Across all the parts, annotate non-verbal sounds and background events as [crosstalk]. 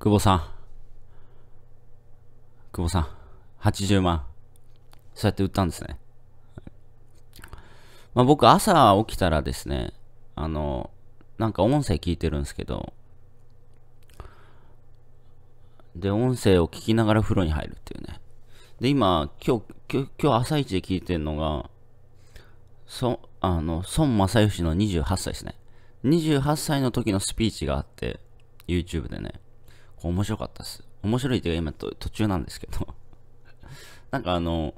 久保さん。久保さん。80万。そうやって売ったんですね。まあ、僕、朝起きたらですね、あの、なんか音声聞いてるんですけど、で、音声を聞きながら風呂に入るっていうね。で、今、今日、今日、今日朝一で聞いてるのが、そ、あの、孫正義の28歳ですね。28歳の時のスピーチがあって、YouTube でね。面白かったっす。面白いというか今と途中なんですけど [laughs] なんかあの、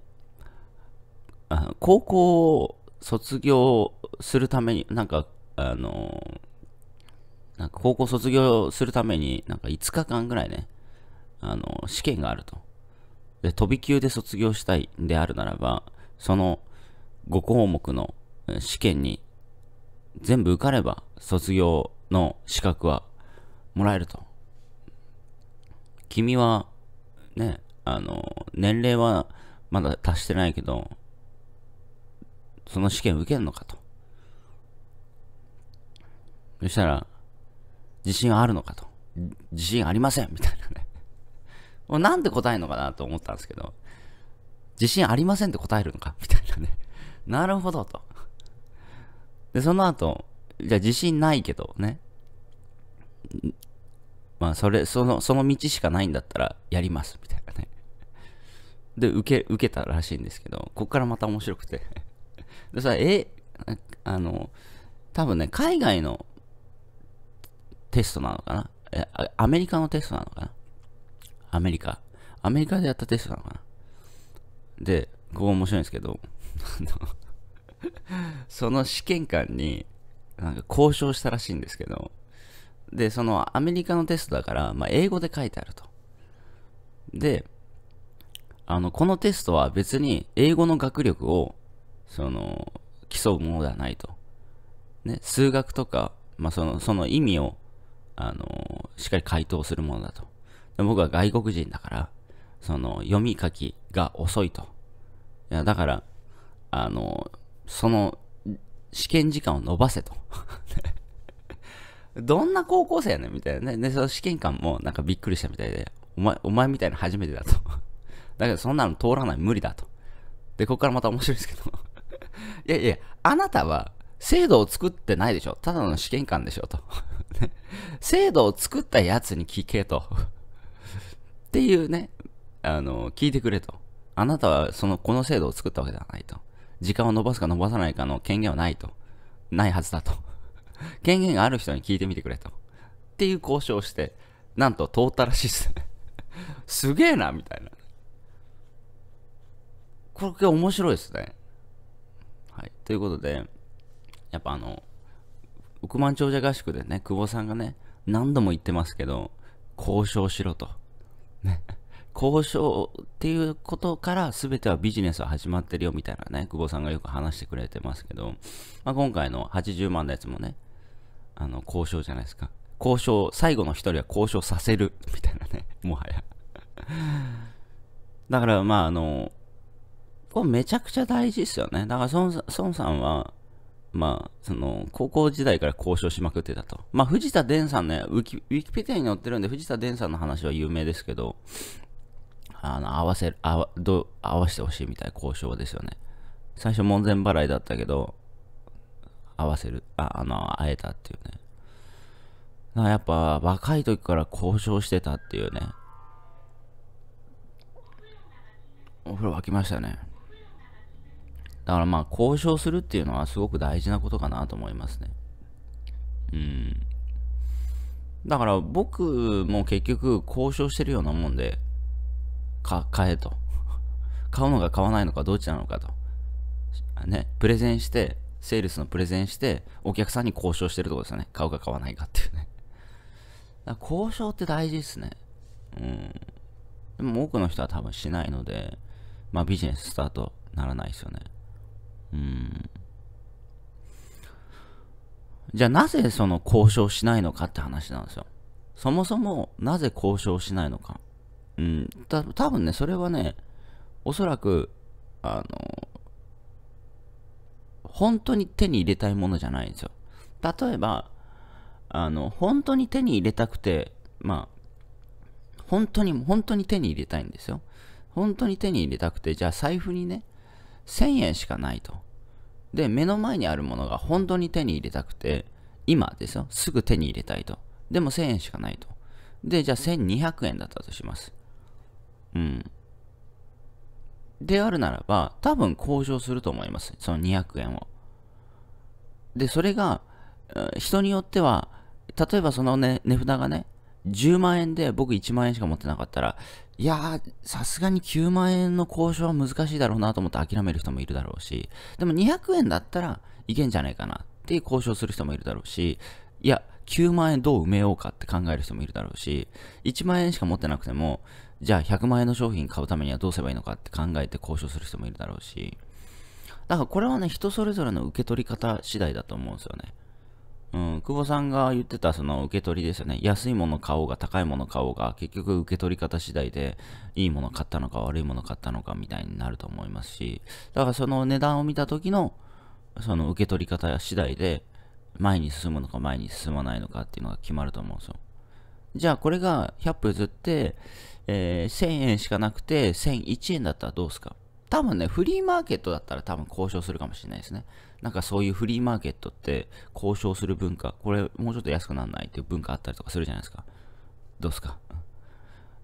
あ高校を卒業するために、なんかあの、なんか高校卒業するために、なんか5日間ぐらいね、あの、試験があると。で、飛び級で卒業したいんであるならば、その5項目の試験に全部受かれば卒業の資格はもらえると。君は、ね、あの、年齢はまだ達してないけど、その試験受けるのかと。そしたら、自信はあるのかと。自信ありませんみたいなね。も [laughs] うなんで答えるのかなと思ったんですけど、自信ありませんって答えるのかみたいなね。なるほどと。で、その後、じゃあ自信ないけどね。まあ、それ、その、その道しかないんだったらやります、みたいなね。で、受け、受けたらしいんですけど、こっからまた面白くて [laughs] でさ、え、あの、多分ね、海外のテストなのかなえ、アメリカのテストなのかなアメリカ。アメリカでやったテストなのかなで、ここ面白いんですけど、[laughs] その試験官に、なんか交渉したらしいんですけど、で、そのアメリカのテストだから、まあ、英語で書いてあると。で、あの、このテストは別に英語の学力を、その、競うものではないと。ね、数学とか、まあ、その、その意味を、あの、しっかり回答するものだと。で僕は外国人だから、その、読み書きが遅いと。いや、だから、あの、その、試験時間を延ばせと。[laughs] どんな高校生やねんみたいなね。で、その試験官もなんかびっくりしたみたいで、お前、お前みたいな初めてだと。[laughs] だけどそんなの通らない無理だと。で、ここからまた面白いですけど。[laughs] いやいや、あなたは制度を作ってないでしょ。ただの試験官でしょと。[laughs] 制度を作ったやつに聞けと。っていうね、あの、聞いてくれと。あなたはその、この制度を作ったわけではないと。時間を延ばすか伸ばさないかの権限はないと。ないはずだと。権限がある人に聞いてみてくれと。っていう交渉をして、なんと通ったらしいっすね。[laughs] すげえな、みたいな。これ面白いですね。はい。ということで、やっぱあの、億万長者合宿でね、久保さんがね、何度も言ってますけど、交渉しろと。ね。交渉っていうことから全てはビジネスは始まってるよみたいなね、久保さんがよく話してくれてますけど、まあ、今回の80万のやつもね、あの、交渉じゃないですか。交渉、最後の一人は交渉させる、みたいなね、[laughs] もはやだから、まあ、あの、これめちゃくちゃ大事ですよね。だから孫、孫さんは、まあ、その、高校時代から交渉しまくってたと。まあ、藤田伝さんね、ウィキウィキペディアに載ってるんで、藤田伝さんの話は有名ですけど、あの、合わせる、合わど合わせてほしいみたいな交渉ですよね。最初門前払いだったけど、合わせる、あ、あの、会えたっていうね。なやっぱ若い時から交渉してたっていうね。お風呂沸きましたね。だからまあ交渉するっていうのはすごく大事なことかなと思いますね。うん。だから僕も結局交渉してるようなもんで、か、買えと。[laughs] 買うのか買わないのかどっちなのかと。ね、プレゼンして、セールスのプレゼンして、お客さんに交渉してるとこですよね。買うか買わないかっていうね。だから交渉って大事ですね。うん。でも多くの人は多分しないので、まあビジネススタートならないですよね。うん。じゃあなぜその交渉しないのかって話なんですよ。そもそもなぜ交渉しないのか。うん、た多分ね、それはね、おそらく、あの本当に手に入れたいものじゃないんですよ。例えば、あの、本当に手に入れたくて、まあ、本当に、本当に手に入れたいんですよ。本当に手に入れたくて、じゃあ財布にね、1000円しかないと。で、目の前にあるものが本当に手に入れたくて、今ですよ、すぐ手に入れたいと。でも1000円しかないと。で、じゃあ1200円だったとします。うん。であるならば、多分向上すると思います。その200円を。で、それが、人によっては、例えばそのね、値札がね、10万円で僕1万円しか持ってなかったら、いやー、さすがに9万円の交渉は難しいだろうなと思って諦める人もいるだろうし、でも200円だったらいけんじゃないかなって交渉する人もいるだろうし、いや、9万円どう埋めようかって考える人もいるだろうし、1万円しか持ってなくても、じゃあ100万円の商品買うためにはどうすればいいのかって考えて交渉する人もいるだろうし、だからこれはね、人それぞれの受け取り方次第だと思うんですよね。うん、久保さんが言ってたその受け取りですよね。安いもの買おうが高いもの買おうが、結局受け取り方次第で、いいもの買ったのか悪いもの買ったのかみたいになると思いますし、だからその値段を見た時の、その受け取り方次第で、前に進むのか前に進まないのかっていうのが決まると思うんですよ。じゃあこれが100歩譲って、えー、1000円しかなくて1001円だったらどうですか多分ね、フリーマーケットだったら多分交渉するかもしれないですね。なんかそういうフリーマーケットって交渉する文化、これもうちょっと安くならないっていう文化あったりとかするじゃないですか。どうですか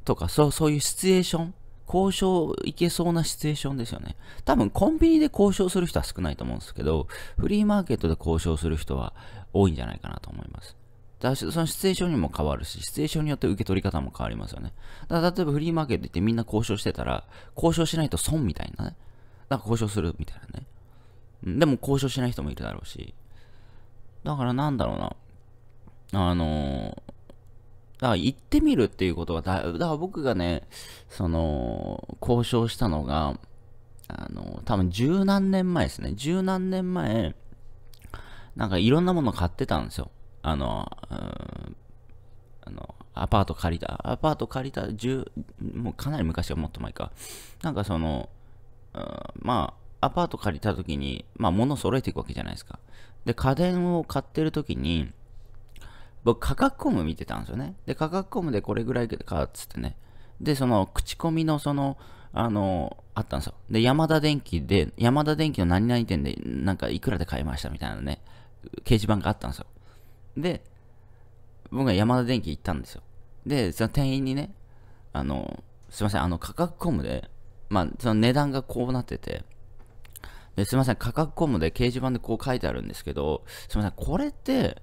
とか、そう、そういうシチュエーション交渉いけそうなシチュエーションですよね。多分コンビニで交渉する人は少ないと思うんですけど、フリーマーケットで交渉する人は多いんじゃないかなと思います。だそのシチュエーションにも変わるし、シチュエーションによって受け取り方も変わりますよね。だから例えばフリーマーケット行ってみんな交渉してたら、交渉しないと損みたいなね。なんか交渉するみたいなね。でも交渉しない人もいるだろうし。だからなんだろうな。あのー、だから行ってみるっていうことはだ、だから僕がね、その、交渉したのが、あの多分十何年前ですね。十何年前、なんかいろんなもの買ってたんですよ。あの、あの、アパート借りた、アパート借りた10、もうかなり昔はもっと前か。なんかその、まあ、アパート借りた時に、まあ、物揃えていくわけじゃないですか。で、家電を買ってる時に、僕、価格コム見てたんですよね。で、価格コムでこれぐらいかっつってね。で、その、口コミのその、あの、あったんですよ。で、山田電機で、山田電機の何々店で、なんかいくらで買いましたみたいなね、掲示板があったんですよ。で、僕は山田電機行ったんですよ。で、その店員にね、あの、すいません、あの価格コムで、まあ、その値段がこうなってて、ですいません、価格コムで掲示板でこう書いてあるんですけど、すいません、これって、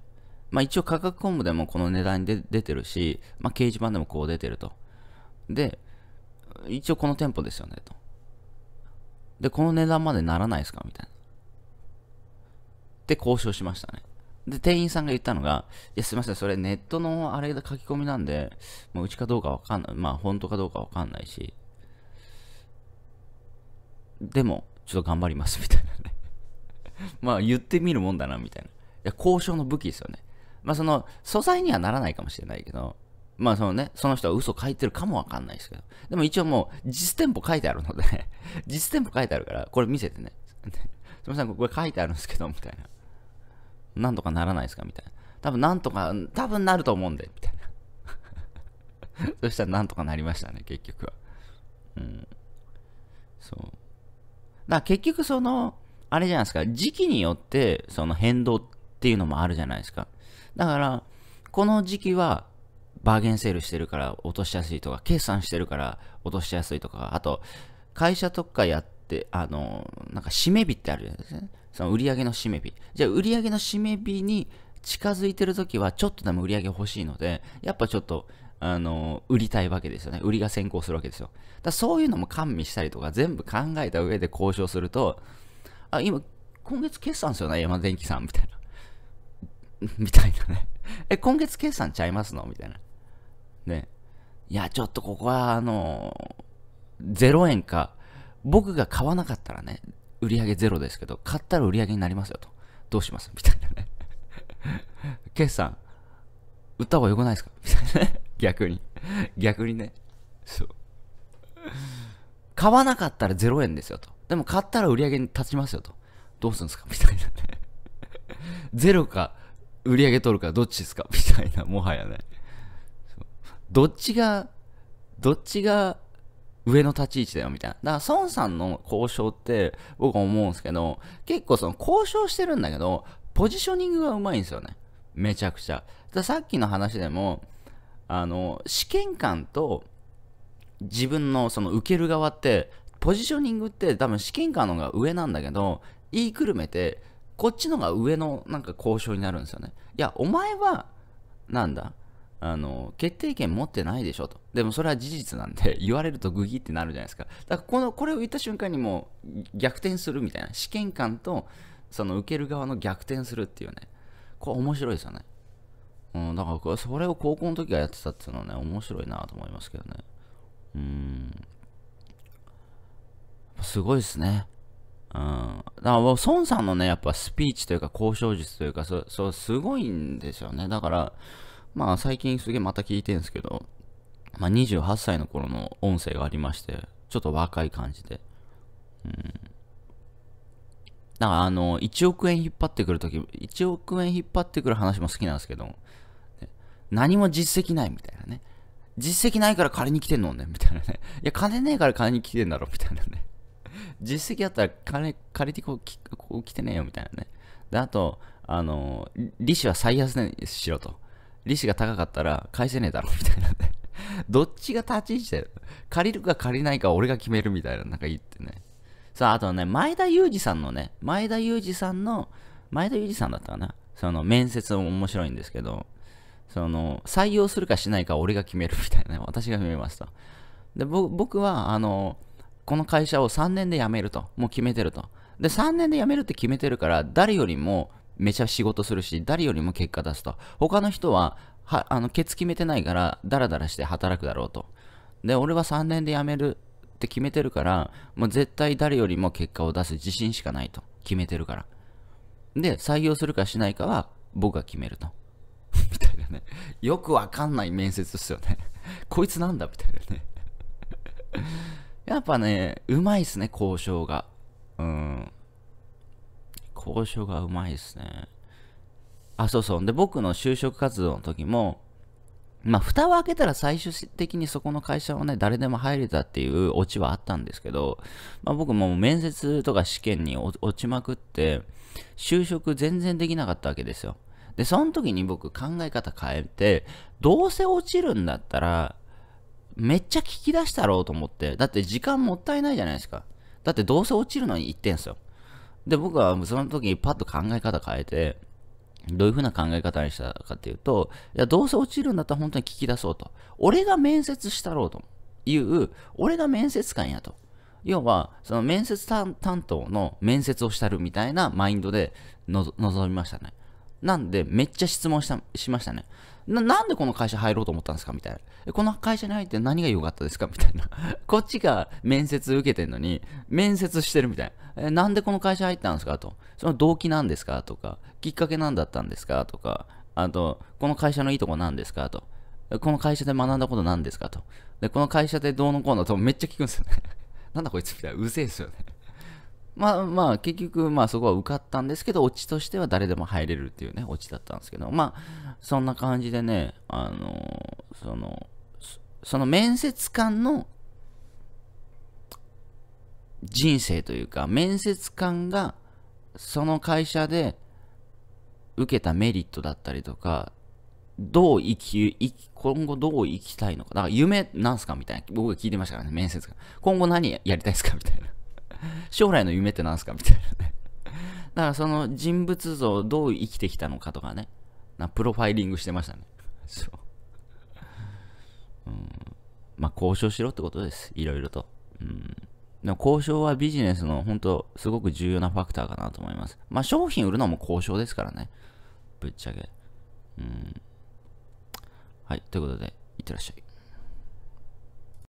まあ一応価格コムでもこの値段で出てるし、まあ掲示板でもこう出てると。で、一応この店舗ですよね、と。で、この値段までならないですかみたいな。で、交渉しましたね。で、店員さんが言ったのが、いや、すいません、それネットのあれで書き込みなんで、もううちかどうかわかんない、まあ、本当かどうかわかんないし、でも、ちょっと頑張ります、みたいなね [laughs] まあ、言ってみるもんだな、みたいな。いや、交渉の武器ですよね。まあ、その、素材にはならないかもしれないけど、まあそのね、その人は嘘書いてるかもわかんないですけど。でも一応もう実店舗書いてあるので実店舗書いてあるから、これ見せてね [laughs] すみません、これ書いてあるんですけど、みたいな。なんとかならないですかみたいな。多分なんとか、多分なると思うんで、みたいな。[laughs] そしたらなんとかなりましたね、結局は。うん。そう。だから結局その、あれじゃないですか、時期によってその変動っていうのもあるじゃないですか。だから、この時期はバーゲンセールしてるから落としやすいとか、決算してるから落としやすいとか、あと、会社とかやっ、あの、なんか締め日ってあるじゃないですか、ね。その売り上げの締め日。じゃあ、売り上げの締め日に近づいてるときは、ちょっとでも売り上げ欲しいので、やっぱちょっと、あの、売りたいわけですよね。売りが先行するわけですよ。だそういうのも完備したりとか、全部考えた上で交渉すると、あ、今、今月決算ですよね、山電機さん、みたいな。[laughs] みたいなね。[laughs] え、今月決算ちゃいますのみたいな。ね。いや、ちょっとここは、あの、0円か僕が買わなかったらね、売り上げゼロですけど、買ったら売り上げになりますよと。どうしますみたいなね。決 [laughs] 算、売った方が良くないですかみたいなね。逆に。逆にね。そう。買わなかったら0円ですよと。でも買ったら売り上げに立ちますよと。どうするんですかみたいなね。ゼロか、売り上げ取るか、どっちですかみたいな、もはやね。どっちが、どっちが上の立ち位置だよみたいな。だから孫さんの交渉って僕思うんですけど、結構その交渉してるんだけど、ポジショニングがうまいんですよね。めちゃくちゃ。ださっきの話でも、あの、試験官と自分のその受ける側って、ポジショニングって多分試験官の方が上なんだけど、言いくるめて、こっちのが上のなんか交渉になるんですよね。いや、お前は、なんだあの、決定権持ってないでしょと。でもそれは事実なんで、[laughs] 言われるとグギってなるじゃないですか。だからこの、これを言った瞬間にもう逆転するみたいな。試験官と、その受ける側の逆転するっていうね。これ面白いですよね。うん、だからそれを高校の時がやってたっていうのはね、面白いなと思いますけどね。うん。すごいですね。うん、だから、孫さんのね、やっぱスピーチというか、交渉術というか、そう、そうすごいんですよね。だから、まあ最近すげえまた聞いてるんですけど、まあ、28歳の頃の音声がありまして、ちょっと若い感じで。うん。だからあの、1億円引っ張ってくるとき、1億円引っ張ってくる話も好きなんですけど、何も実績ないみたいなね。実績ないから借りに来てんのね、みたいなね。いや、金ねえから借りに来てんだろ、みたいなね。実績あったら金借りてこうきこう来てねえよ、みたいなね。で、あと、あの、利子は最安値にしろと。利子が高かったら返せねえだろ、みたいなね。どっちが立ち位置だよ。借りるか借りないか俺が決めるみたいな、なんか言ってね。さあ、あとね、前田裕二さんのね、前田裕二さんの、前田裕二さんだったかな。その面接も面白いんですけど、その、採用するかしないか俺が決めるみたいな、私が決めました。で、僕は、あの、この会社を3年で辞めると。もう決めてると。で、3年で辞めるって決めてるから、誰よりもめちゃ仕事するし、誰よりも結果出すと。他の人は、はあの、ケツ決めてないから、ダラダラして働くだろうと。で、俺は3年で辞めるって決めてるから、もう絶対誰よりも結果を出す自信しかないと。決めてるから。で、採用するかしないかは、僕が決めると。[laughs] みたいなね。よくわかんない面接ですよね。[laughs] こいつなんだみたいなね。やっぱね、うまいっすね、交渉が。うん。交渉がうまいですね。あ、そうそう。で、僕の就職活動の時も、まあ、蓋を開けたら最終的にそこの会社はね、誰でも入れたっていうオチはあったんですけど、まあ、僕も面接とか試験に落ちまくって、就職全然できなかったわけですよ。で、その時に僕考え方変えて、どうせ落ちるんだったら、めっちゃ聞き出したろうと思って、だって時間もったいないじゃないですか。だってどうせ落ちるのにってんすよ。で、僕はその時にパッと考え方変えて、どういうふうな考え方にしたかっていうと、いや、どうせ落ちるんだったら本当に聞き出そうと。俺が面接したろうという、俺が面接官やと。要は、その面接担当の面接をしたるみたいなマインドで臨みましたね。なんで、めっちゃ質問したしましたね。な、なんでこの会社入ろうと思ったんですかみたいな。この会社に入って何が良かったですかみたいな。[laughs] こっちが面接受けてんのに、面接してるみたいな。え、なんでこの会社入ったんですかと。その動機なんですかとか、きっかけなんだったんですかとか、あと、この会社のいいとこなんですかと。この会社で学んだことなんですかと。で、この会社でどうのこうのとめっちゃ聞くんですよね。[laughs] なんだこいつみたいな。うぜえですよね。まあまあ結局まあそこは受かったんですけど、オチとしては誰でも入れるっていうね、オチだったんですけど、まあそんな感じでね、あのー、その、その面接官の人生というか、面接官がその会社で受けたメリットだったりとか、どう生き、今後どう生きたいのか。だから夢なんすかみたいな。僕が聞いてましたからね、面接官。今後何やりたいですかみたいな。将来の夢って何すかみたいなね。[laughs] だからその人物像どう生きてきたのかとかね。なプロファイリングしてましたね。[laughs] そう。うん。まあ、交渉しろってことです。いろいろと。うん。でも交渉はビジネスの本当すごく重要なファクターかなと思います。まあ、商品売るのも交渉ですからね。ぶっちゃけ。うん。はい。ということで、いってらっしゃい。